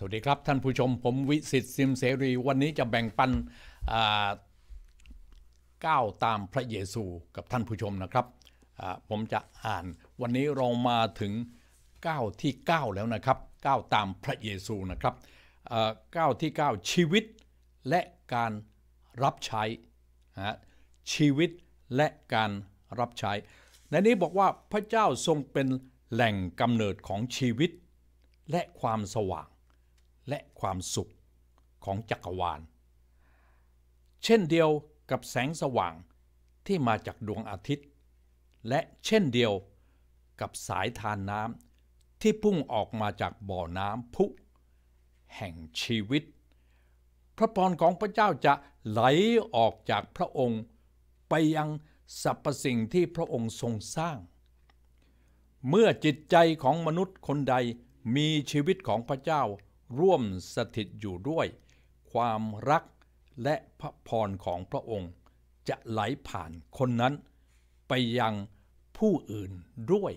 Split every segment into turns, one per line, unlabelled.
สวัสดีครับท่านผู้ชมผมวิสิตซิมเสรีวันนี้จะแบ่งปันก้าวตามพระเยซูกับท่านผู้ชมนะครับ ผมจะอ่านวันนี้เรามาถึงก้าวที่9แล้วนะครับก้าวตามพระเยซูนะครับก้าวที่9ชีวิตและการรับใช้ชีวิตและการรับใช้ ในนี้บอกว่าพระเจ้าทรงเป็นแหล่งกำเนิดของชีวิตและความสว่างและความสุขของจักรวาล เช่นเดียวกับแสงสว่างที่มาจากดวงอาทิตย์ และเช่นเดียวกับสายทานน้ำที่พุ่งออกมาจากบ่อน้ำพุแห่งชีวิต พระพรของพระเจ้าจะไหลออกจากพระองค์ไปยังสรรพสิ่งที่พระองค์ทรงสร้าง เมื่อจิตใจของมนุษย์คนใดมีชีวิตของพระเจ้าร่วมสถิตอยู่ด้วย ความรักและพระพรของพระองค์จะไหลผ่านคนนั้น ไปยังผู้อื่นด้วย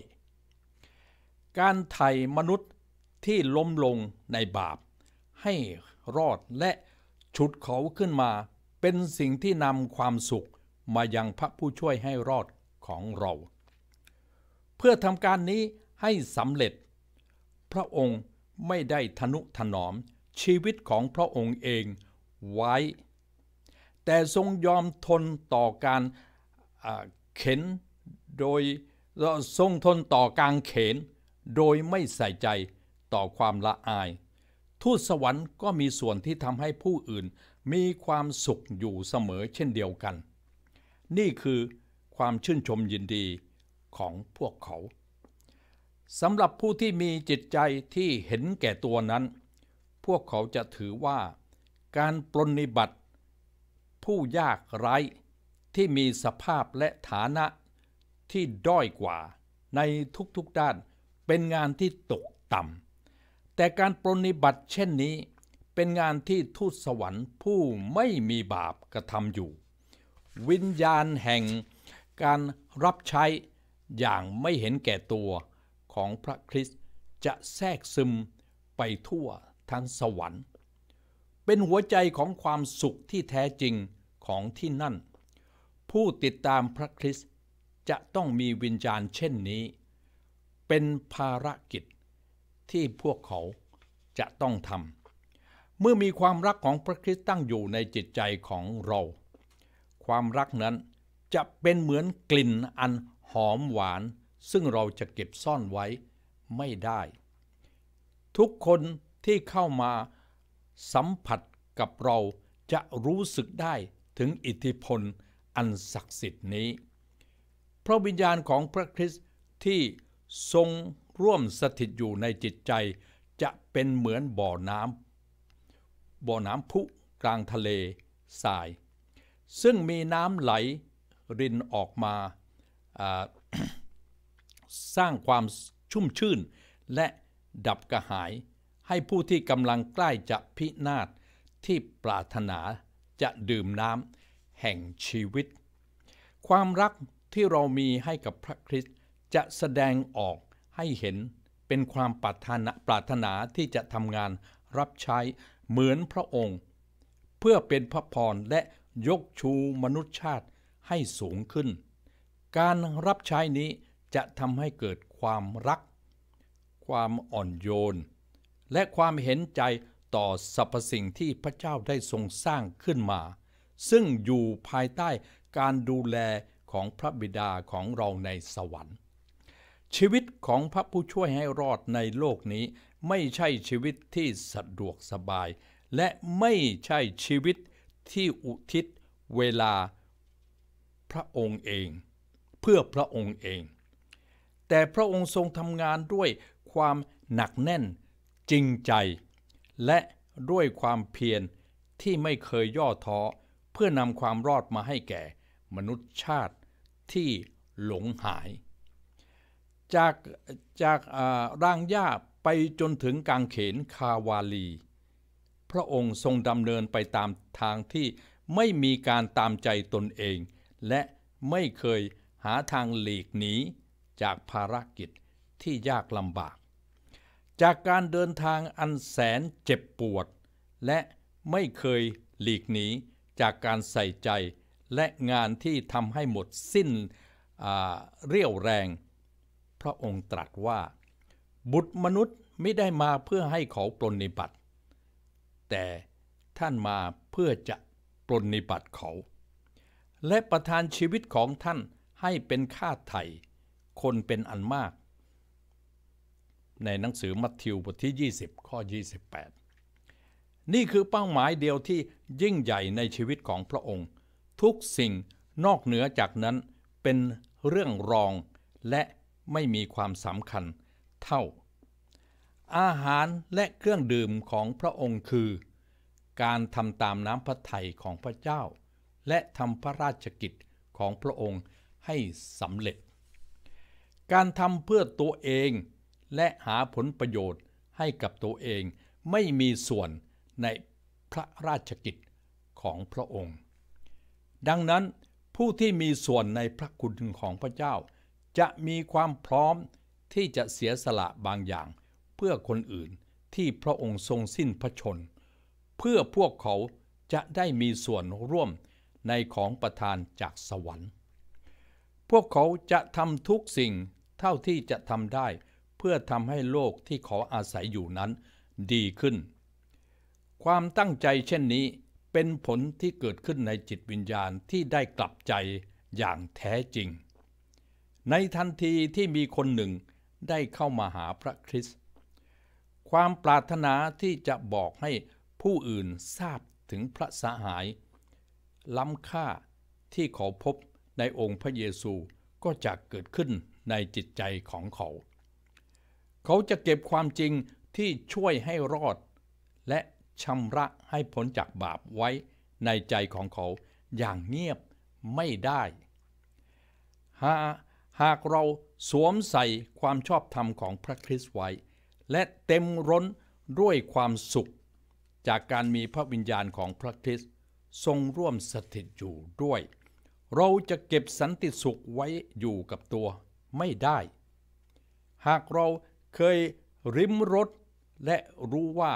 การไถ่มนุษย์ที่ล้มลงในบาปให้รอดและฉุดเขาขึ้นมาเป็นสิ่งที่นำความสุขมายังพระผู้ช่วยให้รอดของเรา เพื่อทำการนี้ให้สำเร็จพระองค์ไม่ได้ทนุถนอมชีวิตของพระองค์เองไว้ แต่ทรงยอมทนต่อการเข็นโดยทรงทนต่อการเข็นโดยไม่ใส่ใจต่อความละอาย ทูตสวรรค์ก็มีส่วนที่ทำให้ผู้อื่นมีความสุขอยู่เสมอเช่นเดียวกัน นี่คือความชื่นชมยินดีของพวกเขาสำหรับผู้ที่มีจิตใจที่เห็นแก่ตัวนั้น พวกเขาจะถือว่าการปรนนิบัติ ผู้ยากไร้ที่มีสภาพและฐานะที่ด้อยกว่าในทุกๆด้านเป็นงานที่ตกต่ำ แต่การปรนนิบัติเช่นนี้ เป็นงานที่ทูตสวรรค์ผู้ไม่มีบาปกระทำอยู่ วิญญาณแห่ง การรับใช้อย่างไม่เห็นแก่ตัวของพระคริสต์จะแทรกซึมไปทั่วทั้งสวรรค์ เป็นหัวใจของความสุขที่แท้จริงของที่นั่น ผู้ติดตามพระคริสต์จะต้องมีวิญญาณเช่นนี้ เป็นภารกิจที่พวกเขาจะต้องทำเมื่อมีความรักของพระคริสต์ตั้งอยู่ในจิตใจของเรา ความรักนั้นจะเป็นเหมือนกลิ่นอันหอมหวานซึ่งเราจะเก็บซ่อนไว้ไม่ได้ ทุกคนที่เข้ามาสัมผัสกับเรา จะรู้สึกได้ถึงอิทธิพลอันศักดิ์สิทธิ์นี้พระวิญญาณของพระคริสต์ที่ทรงร่วมสถิตอยู่ในจิตใจจะเป็นเหมือนบ่อน้ำบ่อน้ำพุกลางทะเลทราย ซึ่งมีน้ำไหลรินออกมาาสร้างความชุ่มชื่นและดับกระหาย ให้ผู้ที่กำลังใกล้จะพินาศที่ปรารถนาจะดื่มน้ำแห่งชีวิต ความรักที่เรามีให้กับพระคริสต์จะแสดงออกให้เห็นเป็นความปรารถนาปรารถนาที่จะทำงานรับใช้เหมือนพระองค์ เพื่อเป็นพระพรและยกชูมนุษยชาติให้สูงขึ้น การรับใช้นี้จะทำให้เกิดความรัก ความอ่อนโยน และความเห็นใจต่อสรรพสิ่งที่พระเจ้าได้ทรงสร้างขึ้นมา ซึ่งอยู่ภายใต้การดูแลของพระบิดาของเราในสวรรค์ ชีวิตของพระผู้ช่วยให้รอดในโลกนี้ไม่ใช่ชีวิตที่สะดวกสบาย และไม่ใช่ชีวิตที่อุทิศ เวลาพระองค์เอง เพื่อพระองค์เองแต่พระองค์ทรงทำงานด้วยความหนักแน่นจริงใจ และด้วยความเพียรที่ไม่เคยย่อท้อเพื่อนำความรอดมาให้แก่มนุษยชาติที่หลงหาย จากจากร่างย่าไปจนถึงกางเขนคาวาลี พระองค์ทรงดำเนินไปตามทางที่ไม่มีการตามใจตนเอง และไม่เคยหาทางหลีกหนีจากภารกิจที่ยากลำบาก จากการเดินทางอันแสนเจ็บปวด และไม่เคยหลีกหนีจากการใส่ใจและงานที่ทำให้หมดสิ้นเรี่ยวแรง พระองค์ตรัสว่า บุตรมนุษย์ไม่ได้มาเพื่อให้เขาปลนนิบัติ แต่ท่านมาเพื่อจะปลนนิบัติเขา และประทานชีวิตของท่านให้เป็นค่าไถ่คนเป็นอันมาก ในหนังสือมัทธิวบทที่ 20ข้อ28 นี่คือเป้าหมายเดียวที่ยิ่งใหญ่ในชีวิตของพระองค์ ทุกสิ่งนอกเหนือจากนั้นเป็นเรื่องรองและไม่มีความสำคัญเท่า อาหารและเครื่องดื่มของพระองค์คือ การทำตามน้ำพระทัยของพระเจ้า และทำพระราชกิจของพระองค์ให้สำเร็จการทำเพื่อตัวเองและหาผลประโยชน์ให้กับตัวเองไม่มีส่วนในพระราชกิจของพระองค์ ดังนั้นผู้ที่มีส่วนในพระคุณของพระเจ้าจะมีความพร้อมที่จะเสียสละบางอย่างเพื่อคนอื่นที่พระองค์ทรงสิ้นพระชน เพื่อพวกเขาจะได้มีส่วนร่วมในของประทานจากสวรรค์ พวกเขาจะทำทุกสิ่งเท่าที่จะทำได้เพื่อทำให้โลกที่ขออาศัยอยู่นั้นดีขึ้น ความตั้งใจเช่นนี้เป็นผลที่เกิดขึ้นในจิตวิญญาณที่ได้กลับใจอย่างแท้จริง ในทันทีที่มีคนหนึ่งได้เข้ามาหาพระคริสต์ ความปรารถนาที่จะบอกให้ผู้อื่นทราบถึงพระสหาย ล้ำค่าที่ขอพบในองค์พระเยซูก็จะเกิดขึ้นในจิตใจของเขา เขาจะเก็บความจริงที่ช่วยให้รอด และชำระให้พ้นจากบาปไว้ ในใจของเขาอย่างเงียบไม่ได้หาหากเราสวมใส่ความชอบธรรมของพระคริสต์ไว้ และเต็มร้นด้วยความสุข จากการมีพระวิญญาณของพระคริสต์ ทรงร่วมสถิตอยู่ด้วย เราจะเก็บสันติสุขไว้อยู่กับตัวไม่ได้ หากเราเคยริมรถและรู้ว่า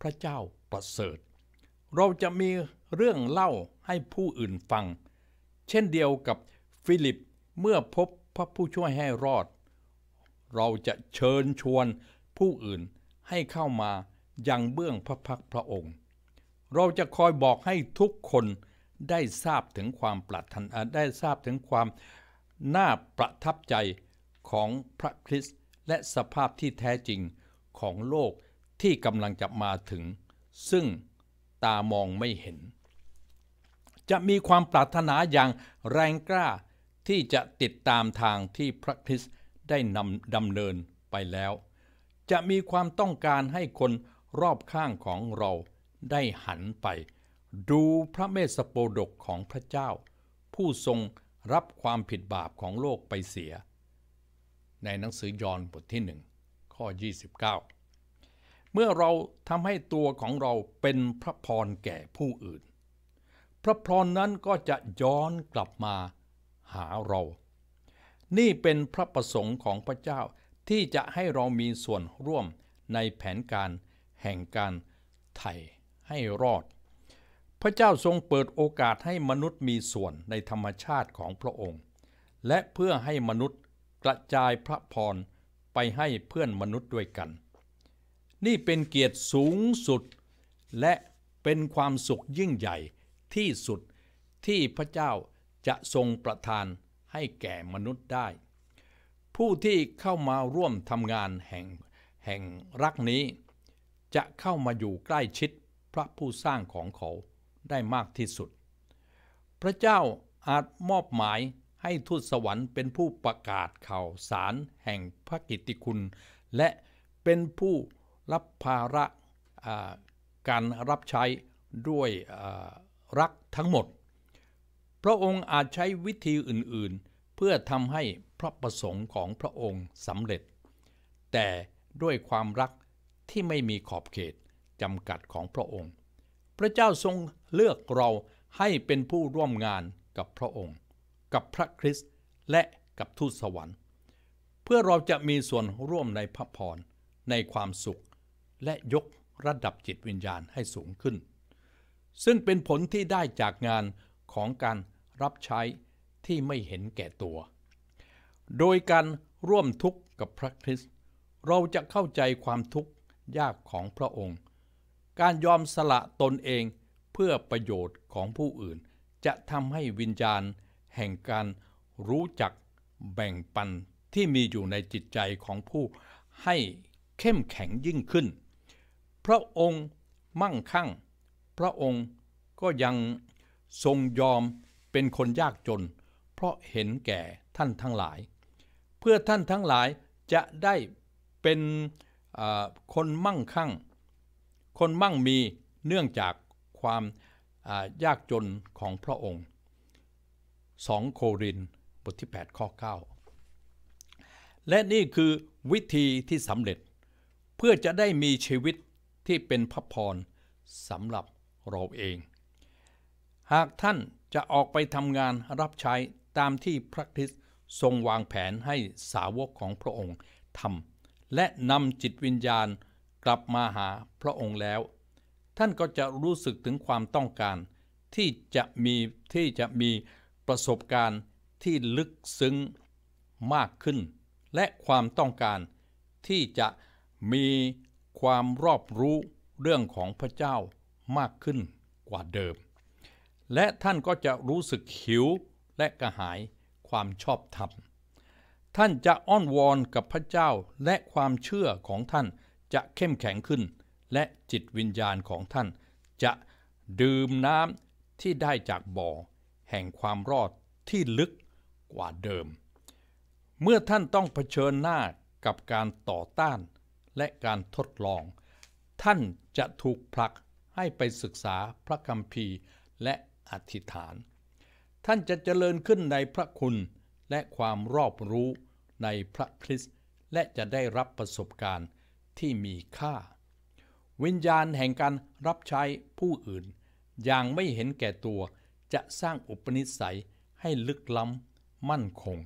พระเจ้าประเสริฐ เราจะมีเรื่องเล่าให้ผู้อื่นฟัง เช่นเดียวกับฟิลิปเมื่อพบพระผู้ช่วยให้รอด เราจะเชิญชวนผู้อื่นให้เข้ามายังเบื้องพระพักพระองค์ เราจะคอยบอกให้ทุกคนได้ทราบถึงความปรารถนาได้ทราบถึงความน่าประทับใจของพระคริสต์และสภาพที่แท้จริงของโลกที่กำลังจะมาถึง ซึ่งตามองไม่เห็น จะมีความปรารถนาอย่างแรงกล้าที่จะติดตามทางที่พระคริสต์ได้นำดำเนินไปแล้ว จะมีความต้องการให้คนรอบข้างของเราได้หันไป ดูพระเมสสโปดกของพระเจ้า ผู้ทรงรับความผิดบาปของโลกไปเสีย ในหนังสือ ยอห์นบทที่ 1 ข้อ29 เมื่อเราทำให้ตัวของเราเป็นพระพรแก่ผู้อื่น พระพรนั้นก็จะย้อนกลับมาหาเรา นี่เป็นพระประสงค์ของพระเจ้าที่จะให้เรามีส่วนร่วมในแผนการแห่งการไถ่ให้รอดพระเจ้าทรงเปิดโอกาสให้มนุษย์มีส่วนในธรรมชาติของพระองค์ และเพื่อให้มนุษย์กระจายพระพรไปให้เพื่อนมนุษย์ด้วยกัน นี่เป็นเกียรติสูงสุด และเป็นความสุขยิ่งใหญ่ที่สุดที่พระเจ้าจะทรงประทานให้แก่มนุษย์ได้ ผู้ที่เข้ามาร่วมทำงานแห่งแห่งรักนี้ จะเข้ามาอยู่ใกล้ชิดพระผู้สร้างของเขาได้มากที่สุด พระเจ้าอาจมอบหมายให้ทูตสวรรค์ เป็นผู้ประกาศข่าวสารแห่งพระกิตติคุณ และเป็นผู้รับภาระการรับใช้ด้วยรักทั้งหมด พระองค์อาจใช้วิธีอื่น ๆเพื่อทำให้พระประสงค์ของพระองค์สำเร็จ แต่ด้วยความรักที่ไม่มีขอบเขตจำกัดของพระองค์พระเจ้าทรงเลือกเราให้เป็นผู้ร่วมงานกับพระองค์ กับพระคริสต์และกับทูตสวรรค์เพื่อเราจะมีส่วนร่วมในพระพรในความสุขและยกระดับจิตวิญญาณให้สูงขึ้น ซึ่งเป็นผลที่ได้จากงานของการรับใช้ที่ไม่เห็นแก่ตัว โดยการร่วมทุกข์กับพระคริสต์เราจะเข้าใจความทุกข์ยากของพระองค์การยอมสละตนเองเพื่อประโยชน์ของผู้อื่น จะทำให้วิญญาณแห่งการรู้จักแบ่งปันที่มีอยู่ในจิตใจของผู้ให้เข้มแข็งยิ่งขึ้น พระองค์มั่งคั่งพระองค์ก็ยังทรงยอมเป็นคนยากจน เพราะเห็นแก่ท่านทั้งหลาย เพื่อท่านทั้งหลายจะได้เป็นคนมั่งคั่งคนมั่งมีเนื่องจากความายากจนของพระองค์ 2 โคริน บทที่ 8 ข้อ 9 และนี่คือวิธีที่สำเร็จเพื่อจะได้มีชีวิตที่เป็นพระพรสำหรับเราเอง หากท่านจะออกไปทำงานรับใช้ตามที่พระคิส์ทรงวางแผนให้สาวกของพระองค์ทำและนำจิตวิญญาณกลับมาหาพระองค์แล้ว ท่านก็จะรู้สึกถึงความต้องการ ที่จะมีที่จะมีประสบการณ์ที่ลึกซึ้งมากขึ้น และความต้องการ ที่จะมีความรอบรู้เรื่องของพระเจ้ามากขึ้นกว่าเดิม และท่านก็จะรู้สึกหิวและกระหายความชอบธรรม ท่านจะอ้อนวอนกับพระเจ้าและความเชื่อของท่านจะเข้มแข็งขึ้นและจิตวิญญาณของท่านจะดื่มน้ำที่ได้จากบ่อแห่งความรอดที่ลึกกว่าเดิม เมื่อท่านต้องเผชิญหน้ากับการต่อต้านและการทดลอง ท่านจะถูกผลักให้ไปศึกษาพระคัมภีร์และอธิษฐาน ท่านจะเจริญขึ้นในพระคุณและความรอบรู้ในพระคริสต์และจะได้รับประสบการณ์ที่มีค่า วิญญาณแห่งการรับใช้ผู้อื่นอย่างไม่เห็นแก่ตัวจะสร้างอุปนิสัยให้ลึกล้ำมั่นคง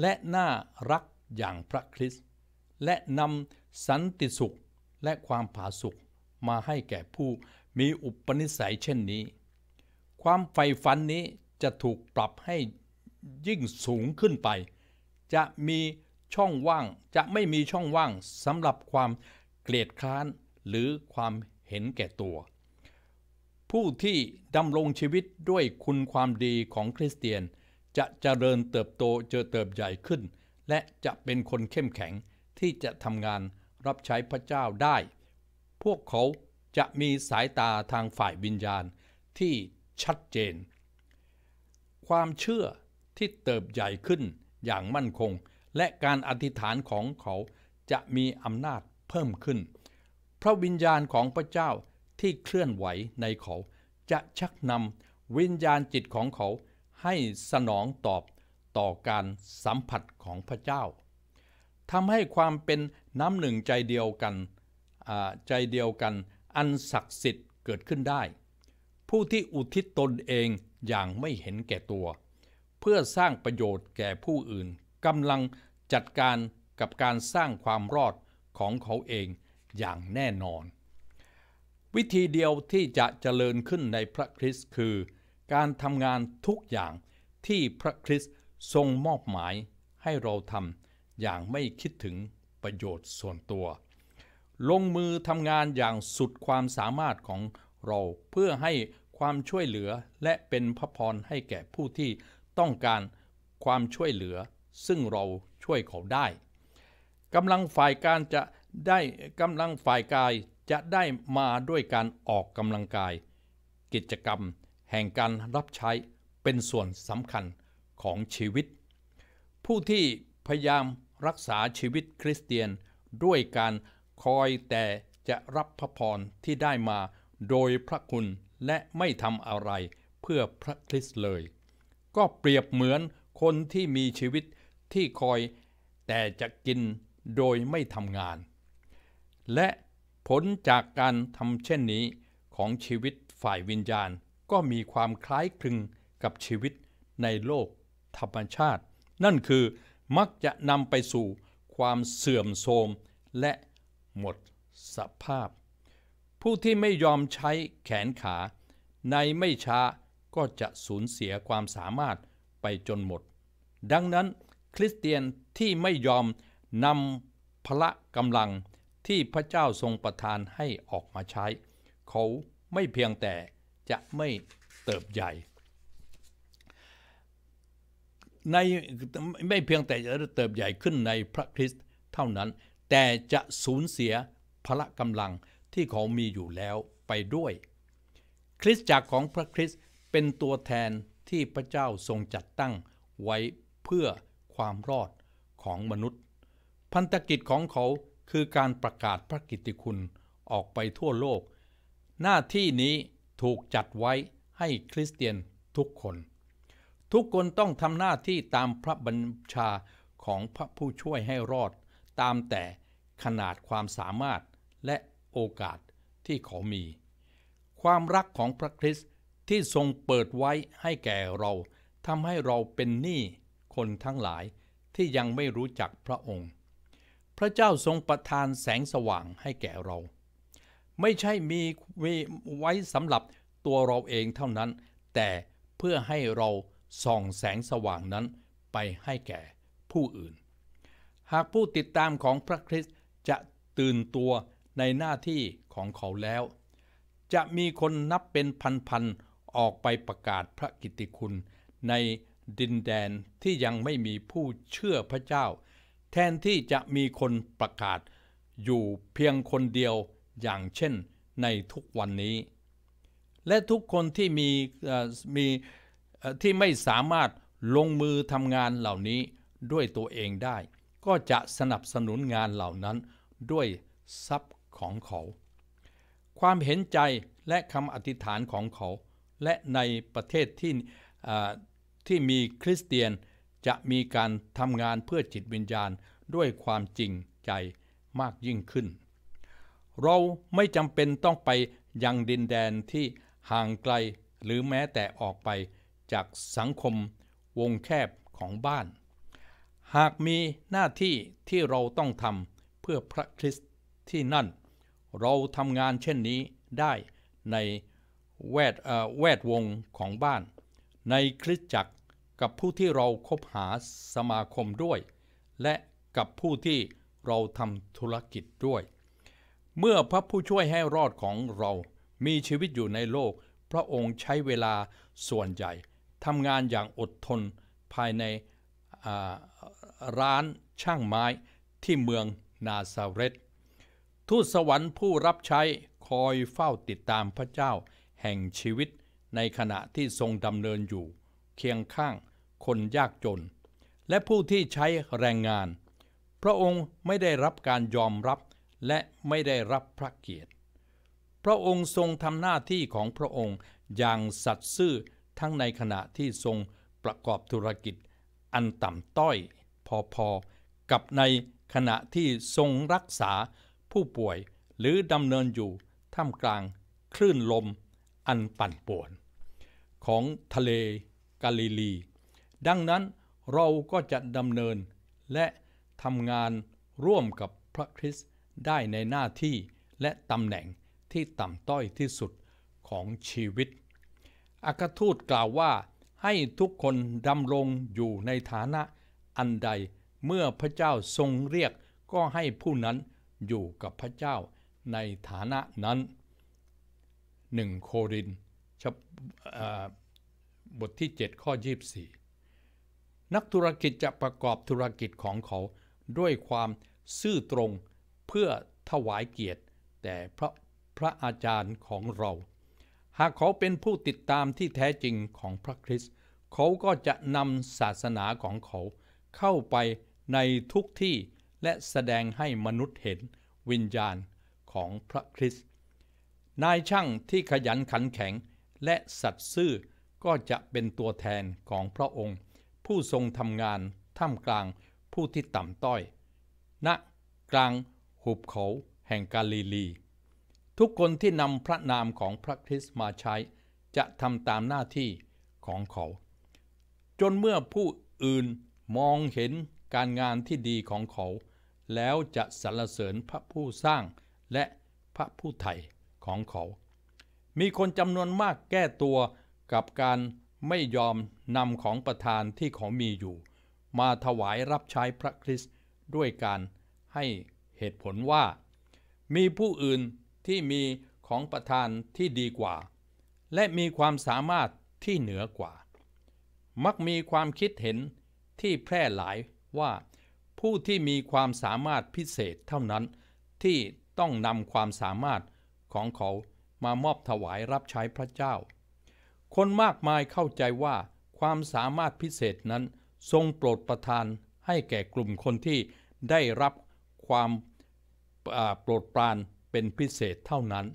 และน่ารักอย่างพระคริสต์และนำสันติสุขและความผาสุกมาให้แก่ผู้มีอุปนิสัยเช่นนี้ความใฝ่ฝันนี้จะถูกปรับให้ยิ่งสูงขึ้นไปจะมีช่องว่าง จะไม่มีช่องว่างสำหรับความเกลียดคร้านหรือความเห็นแก่ตัว ผู้ที่ดำรงชีวิตด้วยคุณความดีของคริสเตียนจะเจริญเติบโตเจอเติบใหญ่ขึ้น และจะเป็นคนเข้มแข็งที่จะทำงานรับใช้พระเจ้าได้ พวกเขาจะมีสายตาทางฝ่ายวิญญาณที่ชัดเจน ความเชื่อที่เติบใหญ่ขึ้นอย่างมั่นคงและการอธิษฐานของเขาจะมีอำนาจเพิ่มขึ้นพระวิญญาณของพระเจ้าที่เคลื่อนไหวในเขาจะชักนำวิญญาณจิตของเขาให้สนองตอบต่อการสัมผัสของพระเจ้าทำให้ความเป็นน้ำหนึ่งใจเดียวกันใจเดียวกัน อันศักดิ์สิทธิ์เกิดขึ้นได้ ผู้ที่อุทิศตนเองอย่างไม่เห็นแก่ตัว เพื่อสร้างประโยชน์แก่ผู้อื่นกำลังจัดการกับการสร้างความรอดของเขาเองอย่างแน่นอน วิธีเดียวที่จะเจริญขึ้นในพระคริสต์คือ การทำงานทุกอย่างที่พระคริสต์ทรงมอบหมายให้เราทำอย่างไม่คิดถึงประโยชน์ส่วนตัว ลงมือทำงานอย่างสุดความสามารถของเราเพื่อให้ความช่วยเหลือและเป็นพระพร ให้แก่ผู้ที่ต้องการความช่วยเหลือซึ่งเราช่วยเขาได้กำลังฝ่ายการจะได้กำลังฝ่ายกายจะได้มาด้วยการออกกำลังกาย กิจกรรมแห่งการรับใช้เป็นส่วนสำคัญของชีวิต ผู้ที่พยายามรักษาชีวิตคริสเตียนด้วยการคอยแต่จะรับพระพรที่ได้มาโดยพระคุณและไม่ทำอะไรเพื่อพระคริสต์เลย ก็เปรียบเหมือนคนที่มีชีวิตที่คอยแต่จะกินโดยไม่ทำงาน และผลจากการทำเช่นนี้ของชีวิตฝ่ายวิญญาณ ก็มีความคล้ายคลึงกับชีวิตในโลกธรรมชาติ นั่นคือมักจะนำไปสู่ความเสื่อมโทรมและหมดสภาพ ผู้ที่ไม่ยอมใช้แขนขาในไม่ช้าก็จะสูญเสียความสามารถไปจนหมด ดังนั้นคริสเตียนที่ไม่ยอมนำพละกำลังที่พระเจ้าทรงประทานให้ออกมาใช้ เขาไม่เพียงแต่จะไม่เติบใหญ่ในไม่เพียงแต่จะเติบใหญ่ขึ้นในพระคริสต์เท่านั้น แต่จะสูญเสียพละกำลังที่เขามีอยู่แล้วไปด้วยคริสตจักรของพระคริสต์เป็นตัวแทนที่พระเจ้าทรงจัดตั้งไว้เพื่อความรอดของมนุษย์ พันธกิจของเขาคือการประกาศพระกิตติคุณออกไปทั่วโลก หน้าที่นี้ถูกจัดไว้ให้คริสเตียนทุกคน ทุกคนต้องทำหน้าที่ตามพระบัญชาของพระผู้ช่วยให้รอด ตามแต่ขนาดความสามารถและโอกาสที่เขามี ความรักของพระคริสต์ที่ทรงเปิดไว้ให้แก่เราทำให้เราเป็นหนี้คนทั้งหลายที่ยังไม่รู้จักพระองค์ พระเจ้าทรงประทานแสงสว่างให้แก่เรา ไม่ใช่มีไว้สำหรับตัวเราเองเท่านั้น แต่เพื่อให้เราส่องแสงสว่างนั้นไปให้แก่ผู้อื่น หากผู้ติดตามของพระคริสต์จะตื่นตัวในหน้าที่ของเขาแล้ว จะมีคนนับเป็นพันๆ ออกไปประกาศพระกิตติคุณในดินแดนที่ยังไม่มีผู้เชื่อพระเจ้า แทนที่จะมีคนประกาศอยู่เพียงคนเดียวอย่างเช่นในทุกวันนี้ และทุกคนที่มีมีที่ไม่สามารถลงมือทำงานเหล่านี้ด้วยตัวเองได้ ก็จะสนับสนุนงานเหล่านั้นด้วยทรัพย์ของเขา ความเห็นใจและคำอธิษฐานของเขา และในประเทศที่ที่มีคริสเตียนจะมีการทำงานเพื่อจิตวิญญาณด้วยความจริงใจมากยิ่งขึ้น เราไม่จำเป็นต้องไปยังดินแดนที่ห่างไกลหรือแม้แต่ออกไปจากสังคมวงแคบของบ้าน หากมีหน้าที่ที่เราต้องทำเพื่อพระคริสต์ที่นั่น เราทำงานเช่นนี้ได้ในแวดแวดวงของบ้านในคริสตจักรกับผู้ที่เราครบหาสมาคมด้วย และกับผู้ที่เราทำธุรกิจด้วย เมื่อพระผู้ช่วยให้รอดของเรามีชีวิตอยู่ในโลก พระองค์ใช้เวลาส่วนใหญ่ทำงานอย่างอดทนภายในร้านช่างไม้ที่เมืองนาซาเรตทูตสวรรค์ผู้รับใช้คอยเฝ้าติดตามพระเจ้าแห่งชีวิตในขณะที่ทรงดำเนินอยู่เคียงข้างคนยากจน และผู้ที่ใช้แรงงาน พระองค์ไม่ได้รับการยอมรับ และไม่ได้รับพระเกียรติ พระองค์ทรงทำหน้าที่ของพระองค์อย่างสัตย์ซื่อทั้งในขณะที่ทรงประกอบธุรกิจ อันต่ำต้อยพอๆกับในขณะที่ทรงรักษา ผู้ป่วยหรือดำเนินอยู่ท่ามกลาง คลื่นลม อันปั่นป่วนของทะเลกาลิลี ดังนั้นเราก็จะดำเนินและทำงานร่วมกับพระคริสต์ได้ในหน้าที่และตำแหน่งที่ต่ำต้อยที่สุดของชีวิต อักทูตกล่าวว่าให้ทุกคนดำรงอยู่ในฐานะอันใดเมื่อพระเจ้าทรงเรียกก็ให้ผู้นั้นอยู่กับพระเจ้าในฐานะนั้น1โครินธ์บทที่ 7 ข้อ 24 นักธุรกิจจะประกอบธุรกิจของเขาด้วยความซื่อตรงเพื่อถวายเกียรติ แต่พระพระอาจารย์ของเรา หากเขาเป็นผู้ติดตามที่แท้จริงของพระคริสต์เขาก็จะนำศาสนาของเขาเข้าไปในทุกที่และแสดงให้มนุษย์เห็นวิญญาณของพระคริสต์นายช่างที่ขยันขันแข็งและสัตย์ซื่อก็จะเป็นตัวแทนของพระองค์ ผู้ทรงทำงานท่ามกลางผู้ที่ต่ำต้อยณนะกลางหุบเขา แห่งกาลิลี ทุกคนที่นำพระนามของพระคริสต์มาใช้จะทำตามหน้าที่ของเขา จนเมื่อผู้อื่นมองเห็นการงานที่ดีของเขา แล้วจะสรรเสริญพระผู้สร้าง และพระผู้ไถ่ของเขามีคนจำนวนมากแก้ตัวกับการไม่ยอมนำของประทานที่ของมีอยู่ มาถวายรับใช้พระคริสต์ด้วยการให้เหตุผลว่า มีผู้อื่นที่มีของประทานที่ดีกว่า และมีความสามารถที่เหนือกว่า มักมีความคิดเห็นที่แพร่หลายว่า ผู้ที่มีความสามารถพิเศษเท่านั้นที่ต้องนำความสามารถของเขามามอบถวายรับใช้พระเจ้า คนมากมายเข้าใจว่าความสามารถพิเศษนั้นทรงโปรดประทานให้แก่กลุ่มคนที่ได้รับความโปรดปรานเป็นพิเศษเท่านั้น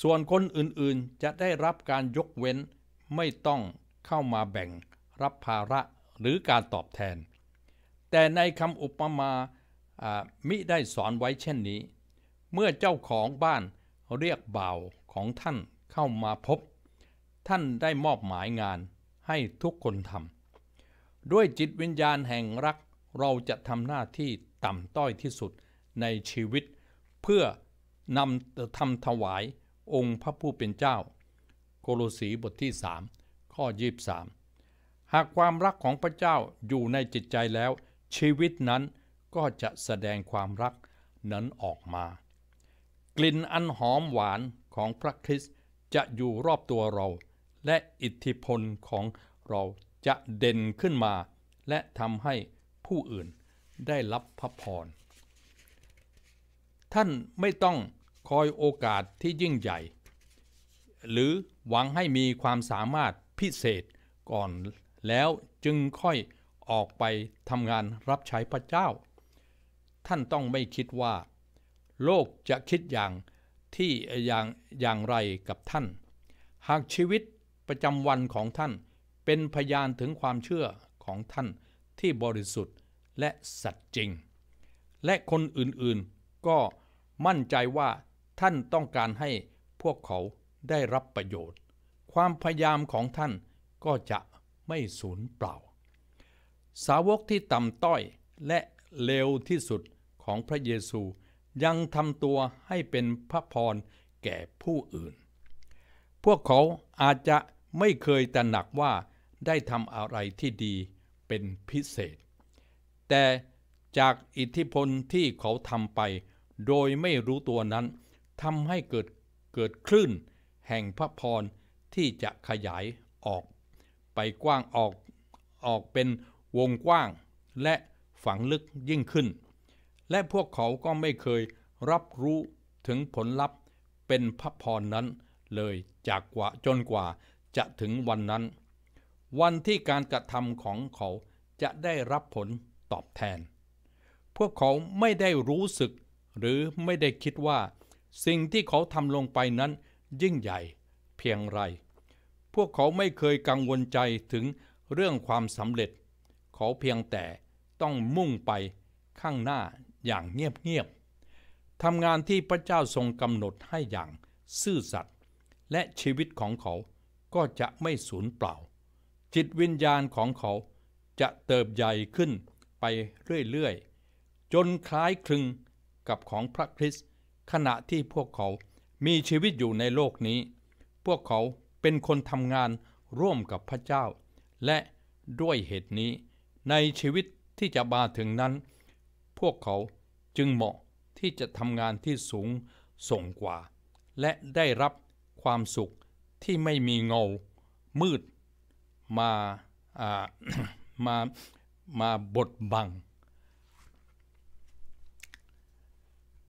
ส่วนคนอื่นๆ จะได้รับการยกเว้นไม่ต้องเข้ามาแบ่งรับภาระหรือการตอบแทน แต่ในคำอุปมามิได้สอนไว้เช่นนี้ เมื่อเจ้าของบ้านเรียกบ่าวของท่านเข้ามาพบ ท่านได้มอบหมายงานให้ทุกคนทำด้วยจิตวิญญาณแห่งรักเราจะทำหน้าที่ต่ำต้อยที่สุดในชีวิต เพื่อนำทำถวายองค์พระผู้เป็นเจ้า โคโลสีบทที่ 3 ข้อ23หากความรักของพระเจ้าอยู่ในจิตใจแล้ว ชีวิตนั้นก็จะแสดงความรักนั้นออกมาลิ่นอันหอมหวานของพระคริสต์จะอยู่รอบตัวเรา และอิทธิพลของเราจะเด่นขึ้นมา และทำให้ผู้อื่นได้รับพระพร ท่านไม่ต้องคอยโอกาสที่ยิ่งใหญ่ หรือหวังให้มีความสามารถพิเศษก่อนแล้วจึงค่อยออกไปทำงานรับใช้พระเจ้า ท่านต้องไม่คิดว่าโลกจะคิดอย่างที่อย่างอย่างไรกับท่าน หากชีวิตประจำวันของท่านเป็นพยานถึงความเชื่อของท่านที่บริสุทธิ์และสัตย์จริง และคนอื่นๆ ก็มั่นใจว่าท่านต้องการให้พวกเขาได้รับประโยชน์ ความพยายามของท่านก็จะไม่สูญเปล่า สาวกที่ต่ำต้อยและเลวที่สุดของพระเยซูยังทำตัวให้เป็นพระพรแก่ผู้อื่น พวกเขาอาจจะไม่เคยตระหนักว่าได้ทำอะไรที่ดีเป็นพิเศษ แต่จากอิทธิพลที่เขาทำไปโดยไม่รู้ตัวนั้นทำให้เกิดเกิดคลื่น แห่งพระพรที่จะขยายออก ไปกว้างออกออกเป็นวงกว้างและฝังลึกยิ่งขึ้นและพวกเขาก็ไม่เคยรับรู้ถึงผลลัพธ์เป็นพระพรนั้น เลยจากกว่าจนกว่าจะถึงวันนั้น วันที่การกระทำของเขาจะได้รับผลตอบแทน พวกเขาไม่ได้รู้สึก หรือไม่ได้คิดว่า สิ่งที่เขาทำลงไปนั้น ยิ่งใหญ่เพียงไร พวกเขาไม่เคยกังวลใจถึงเรื่องความสำเร็จ เขาเพียงแต่ต้องมุ่งไปข้างหน้าอย่างเงียบ ๆทำงานที่พระเจ้าทรงกำหนดให้อย่างซื่อสัตย์ และชีวิตของเขาก็จะไม่สูญเปล่า จิตวิญญาณของเขาจะเติบใหญ่ขึ้นไปเรื่อย ๆ จนคล้ายคลึงกับของพระคริสต์ขณะที่พวกเขามีชีวิตอยู่ในโลกนี้ พวกเขาเป็นคนทำงานร่วมกับพระเจ้า และด้วยเหตุนี้ในชีวิตที่จะมาถึงนั้นพวกเขาจึงเหมาะที่จะทำงานที่สูงส่งกว่า และได้รับความสุขที่ไม่มีเงามืดมามามาบดบัง